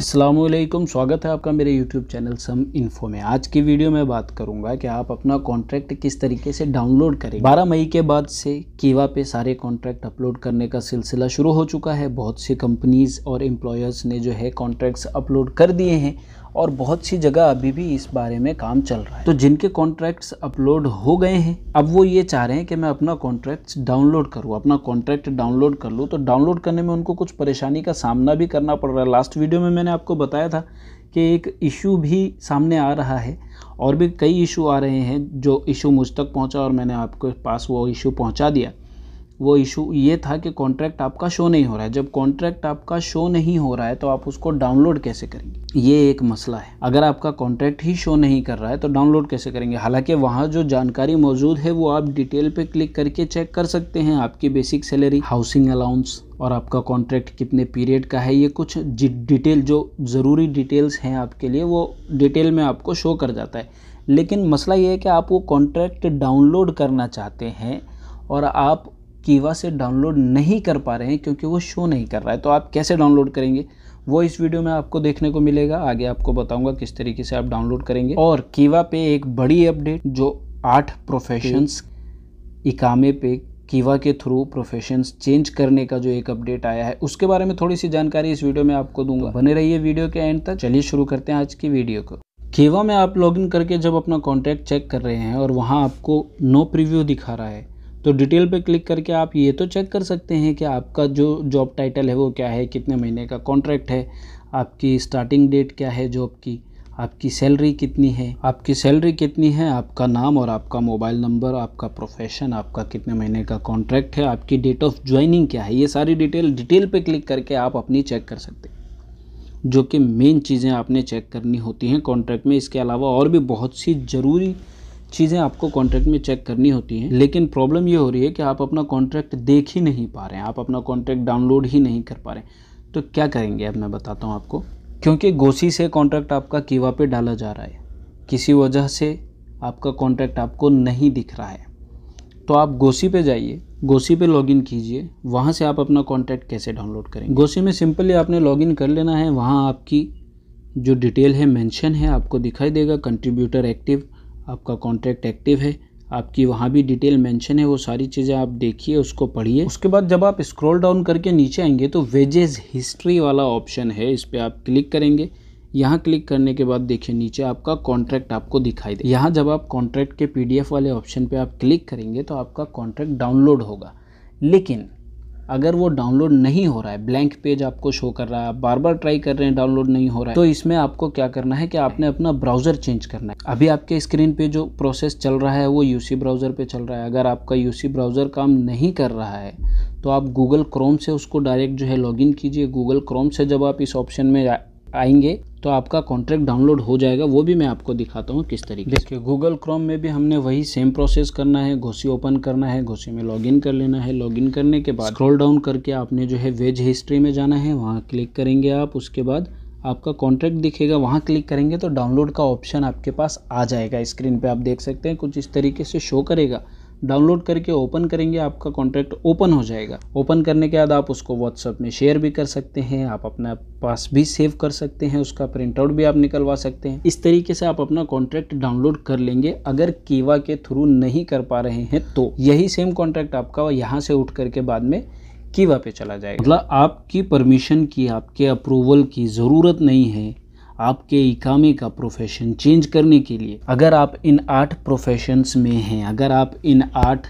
अल्लाम स्वागत है आपका मेरे YouTube चैनल सम इन्फो में आज की वीडियो में बात करूंगा कि आप अपना कॉन्ट्रैक्ट किस तरीके से डाउनलोड करें 12 मई के बाद से कीवा पे सारे कॉन्ट्रैक्ट अपलोड करने का सिलसिला शुरू हो चुका है बहुत सी कंपनीज और एम्प्लॉयर्स ने जो है कॉन्ट्रैक्ट्स अपलोड कर दिए हैं और बहुत सी जगह अभी भी इस बारे में काम चल रहा है तो जिनके कॉन्ट्रैक्ट्स अपलोड हो गए हैं अब वो ये चाह रहे हैं कि मैं अपना कॉन्ट्रैक्ट डाउनलोड करूँ अपना कॉन्ट्रैक्ट डाउनलोड कर लूँ तो डाउनलोड करने में उनको कुछ परेशानी का सामना भी करना पड़ रहा है लास्ट वीडियो में मैंने आपको बताया था कि एक इशू भी सामने आ रहा है और भी कई इशू आ रहे हैं जो इशू मुझ तक पहुंचा और मैंने आपके पास वो इशू पहुंचा दिया वो इशू ये था कि कॉन्ट्रैक्ट आपका शो नहीं हो रहा है जब कॉन्ट्रैक्ट आपका शो नहीं हो रहा है तो आप उसको डाउनलोड कैसे करेंगे ये एक मसला है अगर आपका कॉन्ट्रैक्ट ही शो नहीं कर रहा है तो डाउनलोड कैसे करेंगे हालांकि वहाँ जो जानकारी मौजूद है वो आप डिटेल पे क्लिक करके चेक कर सकते हैं आपकी बेसिक सैलरी हाउसिंग अलाउंस और आपका कॉन्ट्रैक्ट कितने पीरियड का है ये कुछ डिटेल जो ज़रूरी डिटेल्स हैं आपके लिए वो डिटेल में आपको शो कर जाता है लेकिन मसला ये है कि आप वो कॉन्ट्रैक्ट डाउनलोड करना चाहते हैं और आप कीवा से डाउनलोड नहीं कर पा रहे हैं क्योंकि वो शो नहीं कर रहा है तो आप कैसे डाउनलोड करेंगे वो इस वीडियो में आपको देखने को मिलेगा आगे आपको बताऊंगा किस तरीके से आप डाउनलोड करेंगे और कीवा पे एक बड़ी अपडेट जो आठ प्रोफेशंस इकामे पे कीवा के थ्रू प्रोफेशंस चेंज करने का जो एक अपडेट आया है उसके बारे में थोड़ी सी जानकारी इस वीडियो में आपको दूंगा तो बने रहिए वीडियो के एंड तक चलिए शुरू करते हैं आज की वीडियो को कीवा में आप लॉगिन करके जब अपना कॉन्टैक्ट चेक कर रहे हैं और वहाँ आपको नो प्रीव्यू दिखा रहा है तो डिटेल पे क्लिक करके आप ये तो चेक कर सकते हैं कि आपका जो जॉब टाइटल है वो क्या है कितने महीने का कॉन्ट्रैक्ट है आपकी स्टार्टिंग डेट क्या है जॉब की आपकी सैलरी कितनी है आपकी सैलरी कितनी है आपका नाम और आपका मोबाइल नंबर आपका प्रोफेशन आपका कितने महीने का कॉन्ट्रैक्ट है आपकी डेट ऑफ ज्वाइनिंग क्या है ये सारी डिटेल डिटेल पे क्लिक करके आप अपनी चेक कर सकते हैं जो कि मेन चीज़ें आपने चेक करनी होती हैं कॉन्ट्रैक्ट में इसके अलावा और भी बहुत सी ज़रूरी चीज़ें आपको कॉन्ट्रैक्ट में चेक करनी होती हैं लेकिन प्रॉब्लम ये हो रही है कि आप अपना कॉन्ट्रैक्ट देख ही नहीं पा रहे हैं आप अपना कॉन्ट्रैक्ट डाउनलोड ही नहीं कर पा रहे हैं तो क्या करेंगे अब मैं बताता हूँ आपको क्योंकि गोसी से कॉन्ट्रैक्ट आपका कीवा पे डाला जा रहा है किसी वजह से आपका कॉन्ट्रैक्ट आपको नहीं दिख रहा है तो आप गोसी पे जाइए गोसी पे लॉगिन कीजिए वहाँ से आप अपना कॉन्ट्रैक्ट कैसे डाउनलोड करेंगे गोसी में सिंपली आपने लॉगिन कर लेना है वहाँ आपकी जो डिटेल है मेंशन है आपको दिखाई देगा कंट्रीब्यूटर एक्टिव आपका कॉन्ट्रैक्ट एक्टिव है आपकी वहाँ भी डिटेल मेंशन है वो सारी चीज़ें आप देखिए उसको पढ़िए उसके बाद जब आप स्क्रॉल डाउन करके नीचे आएंगे तो वेजेस हिस्ट्री वाला ऑप्शन है इस पर आप क्लिक करेंगे यहाँ क्लिक करने के बाद देखिए नीचे आपका कॉन्ट्रैक्ट आपको दिखाई दे यहाँ जब आप कॉन्ट्रैक्ट के पीडीएफ वाले ऑप्शन पे आप क्लिक करेंगे तो आपका कॉन्ट्रैक्ट डाउनलोड होगा लेकिन अगर वो डाउनलोड नहीं हो रहा है ब्लैंक पेज आपको शो कर रहा है आप बार बार ट्राई कर रहे हैं डाउनलोड नहीं हो रहा है तो इसमें आपको क्या करना है कि आपने अपना ब्राउज़र चेंज करना है अभी आपके स्क्रीन पे जो प्रोसेस चल रहा है वो यूसी ब्राउज़र पे चल रहा है अगर आपका यूसी ब्राउज़र काम नहीं कर रहा है तो आप गूगल क्रोम से उसको डायरेक्ट जो है लॉगिन कीजिए गूगल क्रोम से जब आप इस ऑप्शन में आएंगे तो आपका कॉन्ट्रैक्ट डाउनलोड हो जाएगा वो भी मैं आपको दिखाता हूँ किस तरीके देखिए गूगल क्रोम में भी हमने वही सेम प्रोसेस करना है घोसी ओपन करना है घोसी में लॉगिन कर लेना है लॉगिन करने के बाद स्क्रॉल डाउन करके आपने जो है वेज हिस्ट्री में जाना है वहाँ क्लिक करेंगे आप उसके बाद आपका कॉन्ट्रैक्ट दिखेगा वहाँ क्लिक करेंगे तो डाउनलोड का ऑप्शन आपके पास आ जाएगा स्क्रीन पे आप देख सकते हैं कुछ इस तरीके से शो करेगा डाउनलोड करके ओपन करेंगे आपका कॉन्ट्रैक्ट ओपन हो जाएगा ओपन करने के बाद आप उसको व्हाट्सअप में शेयर भी कर सकते हैं आप अपना पास भी सेव कर सकते हैं उसका प्रिंटआउट भी आप निकलवा सकते हैं इस तरीके से आप अपना कॉन्ट्रैक्ट डाउनलोड कर लेंगे अगर कीवा के थ्रू नहीं कर पा रहे हैं तो यही सेम कॉन्ट्रैक्ट आपका यहाँ से उठ करके बाद में कीवा पे चला जाएगा मतलब आपकी परमिशन की आपके अप्रूवल की ज़रूरत नहीं है आपके इकामे का प्रोफेशन चेंज करने के लिए अगर आप इन आठ प्रोफेशंस में हैं अगर आप इन आठ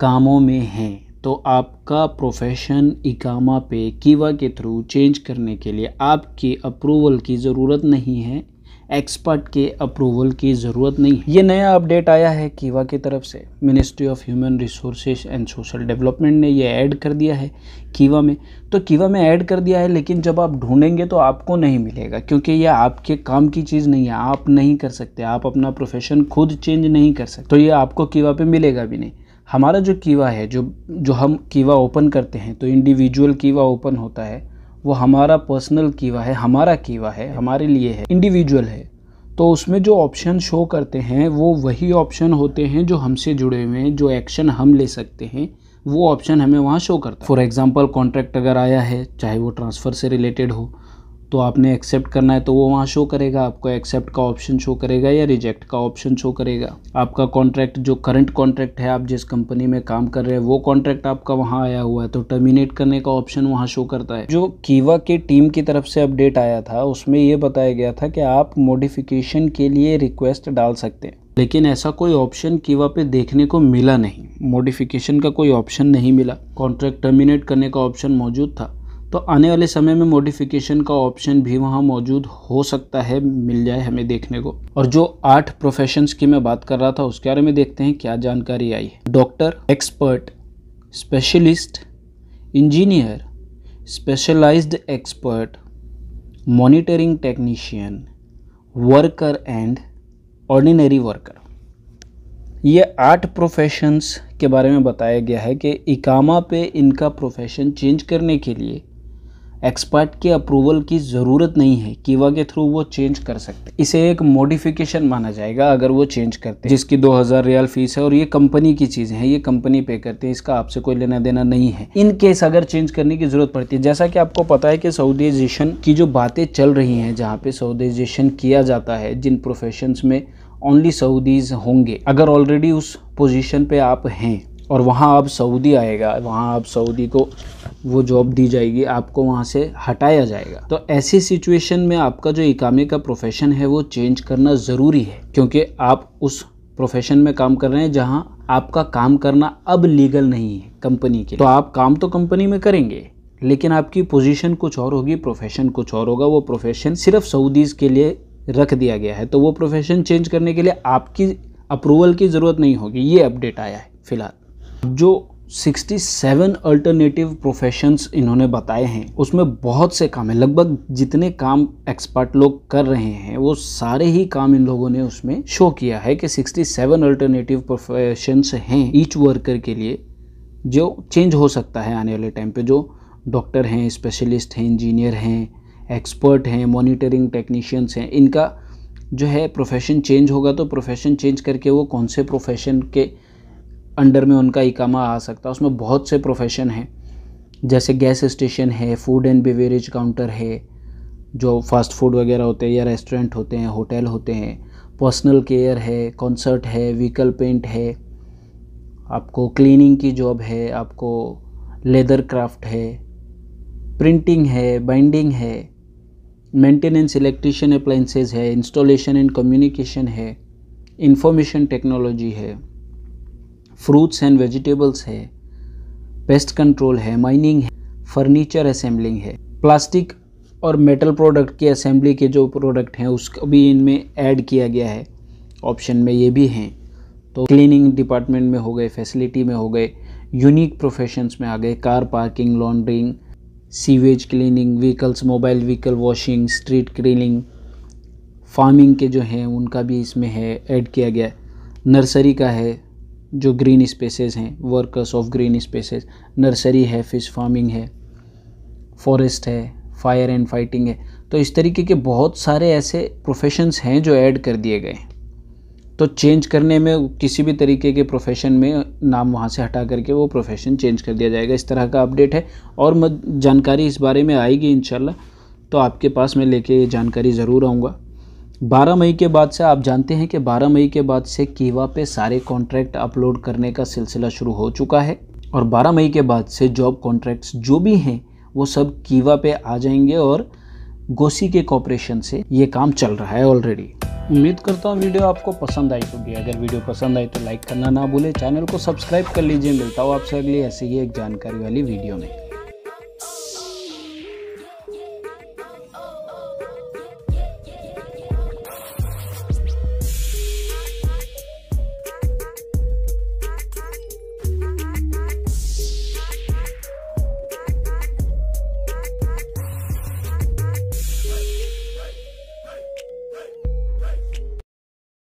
कामों में हैं तो आपका प्रोफेशन इकामा पे कीवा के थ्रू चेंज करने के लिए आपके अप्रूवल की ज़रूरत नहीं है एक्सपर्ट के अप्रूवल की ज़रूरत नहीं है ये नया अपडेट आया है कीवा की तरफ से ministry of human resources and social development ने ये ऐड कर दिया है कीवा में तो कीवा में ऐड कर दिया है लेकिन जब आप ढूंढेंगे तो आपको नहीं मिलेगा क्योंकि ये आपके काम की चीज़ नहीं है आप नहीं कर सकते आप अपना प्रोफेशन खुद चेंज नहीं कर सकते तो ये आपको कीवा पर मिलेगा भी नहीं हमारा जो कीवा है जो जो हम कीवा ओपन करते हैं तो इंडिविजुअल कीवा ओपन होता है वो हमारा पर्सनल कीवा है हमारा कीवा है हमारे लिए है इंडिविजुअल है तो उसमें जो ऑप्शन शो करते हैं वो वही ऑप्शन होते हैं जो हमसे जुड़े हुए हैं जो एक्शन हम ले सकते हैं वो ऑप्शन हमें वहाँ शो करता है फॉर एग्ज़ाम्पल कॉन्ट्रैक्ट अगर आया है चाहे वो ट्रांसफ़र से रिलेटेड हो तो आपने एक्सेप्ट करना है तो वो वहाँ शो करेगा आपको एक्सेप्ट का ऑप्शन शो करेगा या रिजेक्ट का ऑप्शन शो करेगा आपका कॉन्ट्रैक्ट जो करंट कॉन्ट्रैक्ट है आप जिस कंपनी में काम कर रहे हैं वो कॉन्ट्रैक्ट आपका वहाँ आया हुआ है तो टर्मिनेट करने का ऑप्शन वहाँ शो करता है जो कीवा के टीम की तरफ से अपडेट आया था उसमें यह बताया गया था कि आप मॉडिफिकेशन के लिए रिक्वेस्ट डाल सकते हैं लेकिन ऐसा कोई ऑप्शन कीवा पे देखने को मिला नहीं मॉडिफिकेशन का कोई ऑप्शन नहीं मिला कॉन्ट्रैक्ट टर्मिनेट करने का ऑप्शन मौजूद था तो आने वाले समय में मोडिफिकेशन का ऑप्शन भी वहाँ मौजूद हो सकता है मिल जाए हमें देखने को और जो आठ प्रोफेशंस की मैं बात कर रहा था उसके बारे में देखते हैं क्या जानकारी आई है doctor expert specialist engineer specialized expert monitoring technician worker and ordinary worker ये आठ प्रोफेशंस के बारे में बताया गया है कि इकामा पे इनका प्रोफेशन चेंज करने के लिए एक्सपर्ट के अप्रूवल की ज़रूरत नहीं है कीवा के थ्रू वो चेंज कर सकते इसे एक मॉडिफिकेशन माना जाएगा अगर वो चेंज करते जिसकी जिसकी 2000 रियाल फीस है और ये कंपनी की चीज़ें हैं ये कंपनी पे करते हैं इसका आपसे कोई लेना देना नहीं है इन केस अगर चेंज करने की ज़रूरत पड़ती है जैसा कि आपको पता है कि सऊदीजेशन की जो बातें चल रही हैं जहाँ पे सऊदीजेशन किया जाता है जिन प्रोफेशंस में ओनली सऊदीज़ होंगे अगर ऑलरेडी उस पोजीशन पे आप हैं और वहाँ अब सऊदी आएगा वहाँ अब सऊदी को वो जॉब दी जाएगी आपको वहाँ से हटाया जाएगा तो ऐसी सिचुएशन में आपका जो इकामे का प्रोफेशन है वो चेंज करना ज़रूरी है क्योंकि आप उस प्रोफेशन में काम कर रहे हैं जहाँ आपका काम करना अब लीगल नहीं है कंपनी के तो आप काम तो कंपनी में करेंगे लेकिन आपकी पोजीशन कुछ और होगी प्रोफेशन कुछ और होगा वो प्रोफेशन सिर्फ सऊदीज़ के लिए रख दिया गया है तो वो प्रोफेशन चेंज करने के लिए आपकी अप्रूवल की ज़रूरत नहीं होगी ये अपडेट आया है फिलहाल जो 67 अल्टरनेटिव प्रोफेशंस इन्होंने बताए हैं उसमें बहुत से काम है लगभग जितने काम एक्सपर्ट लोग कर रहे हैं वो सारे ही काम इन लोगों ने उसमें शो किया है कि 67 अल्टरनेटिव प्रोफेशंस हैं ईच वर्कर के लिए जो चेंज हो सकता है आने वाले टाइम पे जो डॉक्टर हैं स्पेशलिस्ट हैं इंजीनियर हैं एक्सपर्ट हैं मॉनिटरिंग टेक्नीशियंस हैं इनका जो है प्रोफेशन चेंज होगा तो प्रोफेशन चेंज करके वो कौन से प्रोफेशन के अंडर में उनका इकामा आ सकता है उसमें बहुत से प्रोफेशन हैं जैसे गैस स्टेशन है फूड एंड बेवरेज काउंटर है जो फास्ट फूड वगैरह होते हैं या रेस्टोरेंट होते हैं होटल होते हैं पर्सनल केयर है कॉन्सर्ट है व्हीकल पेंट है आपको क्लीनिंग की जॉब है आपको लेदर क्राफ्ट है प्रिंटिंग है बाइंडिंग है मेंटेनेंस इलेक्ट्रिशियन अप्लाइंसेज है इंस्टॉलेशन एंड कम्युनिकेशन है इंफॉर्मेशन टेक्नोलॉजी है फ्रूट्स एंड वेजिटेबल्स है पेस्ट कंट्रोल है माइनिंग है फर्नीचर असेंबलिंग है प्लास्टिक और मेटल प्रोडक्ट की असेंबली के जो प्रोडक्ट हैं उसको भी इनमें ऐड किया गया है ऑप्शन में ये भी हैं तो क्लीनिंग डिपार्टमेंट में हो गए फैसिलिटी में हो गए यूनिक प्रोफेशंस में आ गए car parking laundering sewage cleaning vehicles mobile vehicle washing street cleaning farming के जो हैं उनका भी इसमें है ऐड किया गया नर्सरी का है जो ग्रीन स्पेसेस हैं workers of green spaces nursery है फ़िश फार्मिंग है फॉरेस्ट है फायर एंड फाइटिंग है तो इस तरीके के बहुत सारे ऐसे प्रोफेशंस हैं जो ऐड कर दिए गए तो चेंज करने में किसी भी तरीके के प्रोफेशन में नाम वहाँ से हटा करके वो प्रोफेशन चेंज कर दिया जाएगा इस तरह का अपडेट है और जानकारी इस बारे में आएगी इन तो आपके पास मैं लेके ये जानकारी ज़रूर आऊँगा 12 मई के बाद से आप जानते हैं कि 12 मई के बाद से कीवा पे सारे कॉन्ट्रैक्ट अपलोड करने का सिलसिला शुरू हो चुका है और 12 मई के बाद से जॉब कॉन्ट्रैक्ट्स जो भी हैं वो सब कीवा पे आ जाएंगे और गोसी के कॉपरेशन से ये काम चल रहा है ऑलरेडी उम्मीद करता हूँ वीडियो आपको पसंद आई होगी अगर वीडियो पसंद आई तो लाइक करना ना भूलें चैनल को सब्सक्राइब कर लीजिए मिलता हूँ आपसे अगली ऐसी ही एक जानकारी वाली वीडियो में